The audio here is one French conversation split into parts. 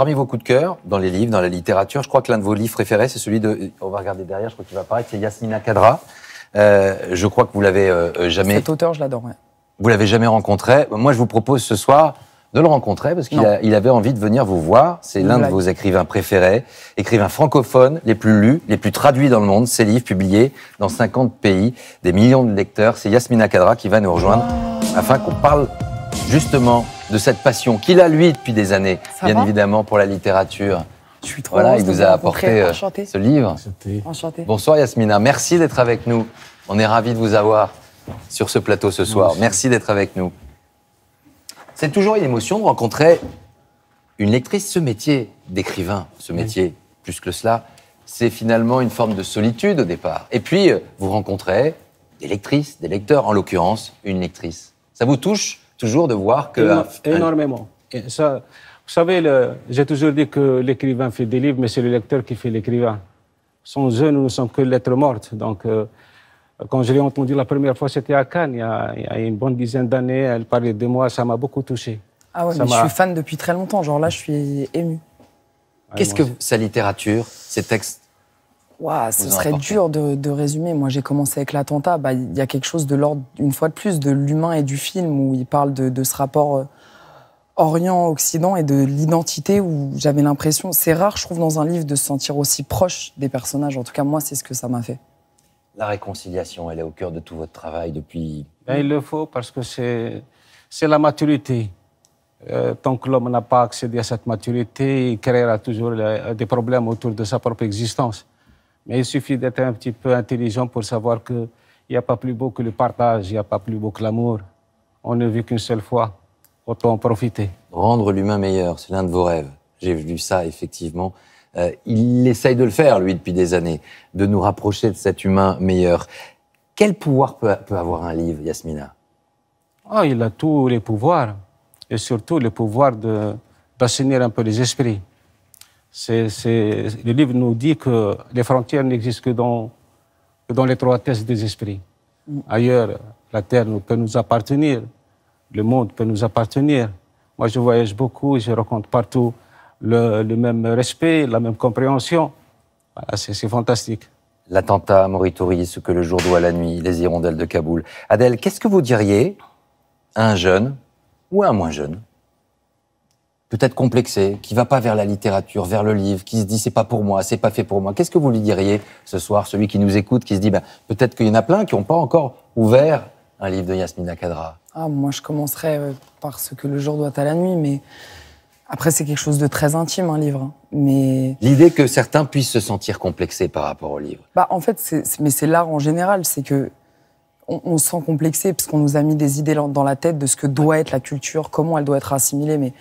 Parmi vos coups de cœur, dans les livres, dans la littérature, je crois que l'un de vos livres préférés, c'est celui de, on va regarder derrière, je crois qu'il va apparaître, c'est Yasmina Kadra. Euh, je crois que vous l'avez euh, euh, jamais. Cet auteur, je l'adore. Vous l'avez jamais rencontré. Moi, je vous propose ce soir de le rencontrer parce qu'il avait envie de venir vous voir. C'est l'un de vos écrivains préférés, écrivains francophones les plus lus, les plus traduits dans le monde. Ses livres publiés dans 50 pays, des millions de lecteurs. C'est Yasmina Kadra qui va nous rejoindre afin qu'on parle justement de cette passion qu'il a, lui, depuis des années, bien évidemment, pour la littérature. Je suis trop Voilà, il vous a apporté euh, ce livre. Bonsoir Yasmina, merci d'être avec nous. On est ravis de vous avoir sur ce plateau ce soir. Merci, d'être avec nous. C'est toujours une émotion de rencontrer une lectrice, ce métier d'écrivain, ce métier, plus que cela, c'est finalement une forme de solitude au départ. Et puis, euh, vous rencontrez des lectrices, des lecteurs, en l'occurrence, une lectrice. Ça vous touche toujours de voir que... énormément. Ça, vous savez, j'ai toujours dit que l'écrivain fait des livres, mais c'est le lecteur qui fait l'écrivain. Sans eux, nous ne sommes que lettres mortes. Donc, euh, quand je l'ai entendu la première fois, c'était à Cannes, il y, a, une bonne dizaine d'années. Elle parlait de moi, ça m'a beaucoup touché. Ah ouais, mais je suis fan depuis très longtemps. Genre là, je suis ému. Qu'est-ce que sa littérature, ses textes ce serait dur de, résumer. Moi, j'ai commencé avec l'attentat. Bah, il y a quelque chose de l'ordre, une fois de plus, de l'humain et du film, où il parle de, ce rapport euh, Orient-Occident et de l'identité, où j'avais l'impression, c'est rare, je trouve, dans un livre, de se sentir aussi proche des personnages. En tout cas, moi, c'est ce que ça m'a fait. La réconciliation, elle est au cœur de tout votre travail depuis... Ben, il le faut, parce que c'est, c'est la maturité. Euh, tant que l'homme n'a pas accédé à cette maturité, il créera toujours euh, des problèmes autour de sa propre existence. Mais il suffit d'être un petit peu intelligent pour savoir qu'il n'y a pas plus beau que le partage, il n'y a pas plus beau que l'amour. On ne vit qu'une seule fois, autant en profiter. Rendre l'humain meilleur, c'est l'un de vos rêves. J'ai vu ça, effectivement. Euh, il essaye de le faire, lui, depuis des années, de nous rapprocher de cet humain meilleur. Quel pouvoir peut, avoir un livre, Yasmina ah, Il a tous les pouvoirs, et surtout le pouvoir de d'assainir un peu les esprits le livre nous dit que les frontières n'existent que dans, les l'étroitesse des esprits. Ailleurs, la terre peut nous appartenir, le monde peut nous appartenir. Moi, je voyage beaucoup, je rencontre partout le, même respect, la même compréhension. c'est fantastique. L'attentat à ce que le jour doit la nuit, les hirondelles de Kaboul. Adèle, qu'est-ce que vous diriez à un jeune ou à un moins jeune peut-être complexé, qui va pas vers la littérature, vers le livre, qui se dit c'est pas pour moi, c'est pas fait pour moi. Qu'est-ce que vous lui diriez ce soir, celui qui nous écoute, qui se dit ben, peut-être qu'il y en a plein qui n'ont pas encore ouvert un livre de Yasmina Kadra ah, Moi, je commencerai euh, par ce que le jour doit à la nuit, mais après, c'est quelque chose de très intime, un livre. Hein. Mais L'idée que certains puissent se sentir complexés par rapport au livre. Bah, en fait, c'est, mais c'est l'art en général, c'est que on, on, se sent complexé parce qu'on nous a mis des idées dans la tête de ce que doit être la culture, comment elle doit être assimilée, mais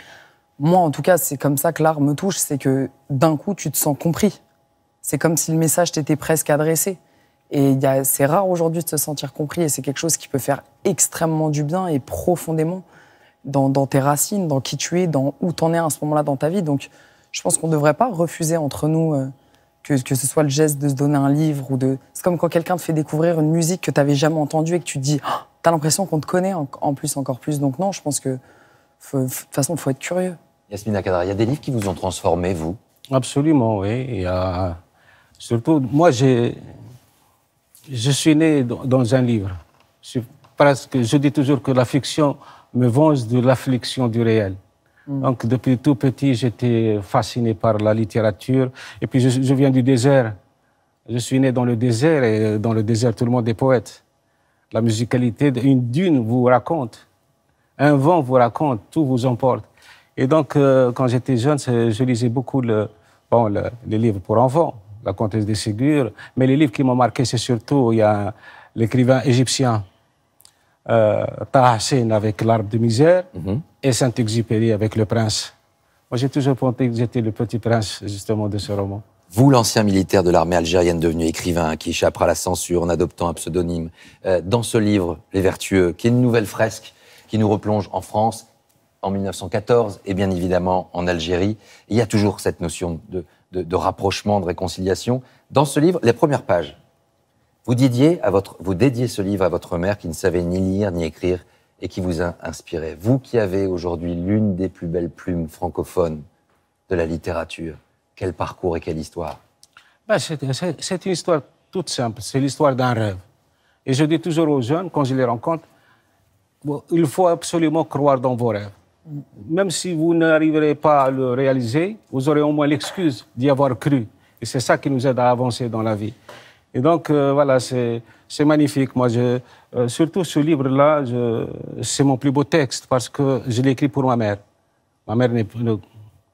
moi, en tout cas, c'est comme ça que l'art me touche, c'est que d'un coup, tu te sens compris. C'est comme si le message t'était presque adressé. Et c'est rare aujourd'hui de se sentir compris, et c'est quelque chose qui peut faire extrêmement du bien et profondément dans, tes racines, dans qui tu es, dans où tu en es à ce moment-là dans ta vie. Donc, je pense qu'on ne devrait pas refuser entre nous euh, que, ce soit le geste de se donner un livre ou de. C'est comme quand quelqu'un te fait découvrir une musique que tu n'avais jamais entendue et que tu te dis, oh, t'as l'impression qu'on te connaît en, en, plus encore plus. Donc non, je pense que de toute façon, il faut être curieux. Yasmina Kadra, il y a des livres qui vous ont transformé, vous Absolument, oui. Euh, surtout, moi, je suis né dans un livre. Je, je dis toujours que la fiction me venge de l'affliction du réel. Hmm. Donc, depuis tout petit, j'étais fasciné par la littérature. Et puis, je, viens du désert. Je suis né dans le désert, et euh, dans le désert, tout le monde est poète. La musicalité une dune vous raconte. Un vent vous raconte, tout vous emporte. Et donc, euh, quand j'étais jeune, je lisais beaucoup le, les livres pour enfants, La Comtesse des Ségur mais les livres qui m'ont marqué, c'est surtout, il y a l'écrivain égyptien euh, avec L'Arbre de Misère mhm. et Saint-Exupéry avec Le Prince. Moi, j'ai toujours pensé que j'étais le petit prince, justement, de ce roman. Vous, l'ancien militaire de l'armée algérienne devenu écrivain, qui échappera à la censure en adoptant un pseudonyme, euh, dans ce livre, Les Vertueux, qui est une nouvelle fresque qui nous replonge en France en 1914 et bien évidemment en Algérie. Il y a toujours cette notion de, rapprochement, de réconciliation. Dans ce livre, les premières pages, vous, dédiez à votre, vous dédiez ce livre à votre mère qui ne savait ni lire ni écrire et qui vous a inspiré. Vous qui avez aujourd'hui l'une des plus belles plumes francophones de la littérature, quel parcours et quelle histoire bah, c'est une histoire toute simple, c'est l'histoire d'un rêve. Et je dis toujours aux jeunes, quand je les rencontre, il faut absolument croire dans vos rêves même si vous n'arriverez pas à le réaliser, vous aurez au moins l'excuse d'y avoir cru. Et c'est ça qui nous aide à avancer dans la vie. Et donc, euh, voilà, c'est magnifique. Moi, je, euh, surtout ce livre-là, c'est mon plus beau texte parce que je l'ai écrit pour ma mère. Ma mère, ne,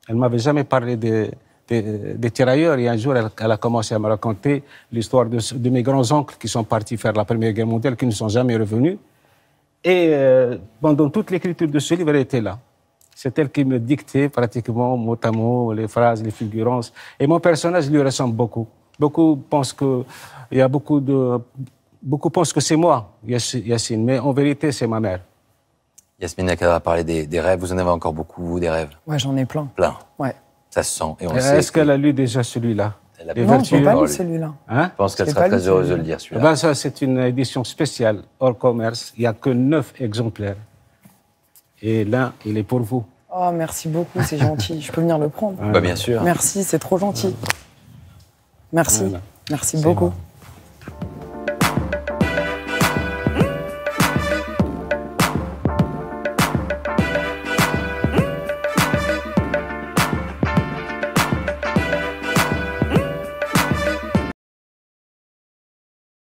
elle m'avait jamais parlé des, tirailleurs. Et un jour, elle, a commencé à me raconter l'histoire de, mes grands-oncles qui sont partis faire la Première Guerre mondiale, qui ne sont jamais revenus. Et euh, pendant toute l'écriture de ce livre, elle était là. C'est elle qui me dictait pratiquement mot à mot les phrases, les figurances. Et mon personnage lui ressemble beaucoup. Beaucoup pensent que il y a beaucoup de beaucoup pensent que c'est moi, Yacine, mais en vérité, c'est ma mère. Yasmine a parlé des, des, rêves. Vous en avez encore beaucoup, vous, des rêves Ouais, j'en ai plein. Plein. Ouais. Ça se sent. Et on Est-ce qu'elle a lu déjà celui-là la couverture. Non, pas oh, lu celui-là. Hein je pense qu'elle sera très heureuse de le dire, celui-là. Ah ben, c'est une édition spéciale, hors commerce. Il n'y a que neuf exemplaires. Et là, il est pour vous. Oh, merci beaucoup, c'est gentil. Je peux venir le prendre. Bah, bien sûr. Merci, c'est trop gentil. Merci. Merci beaucoup.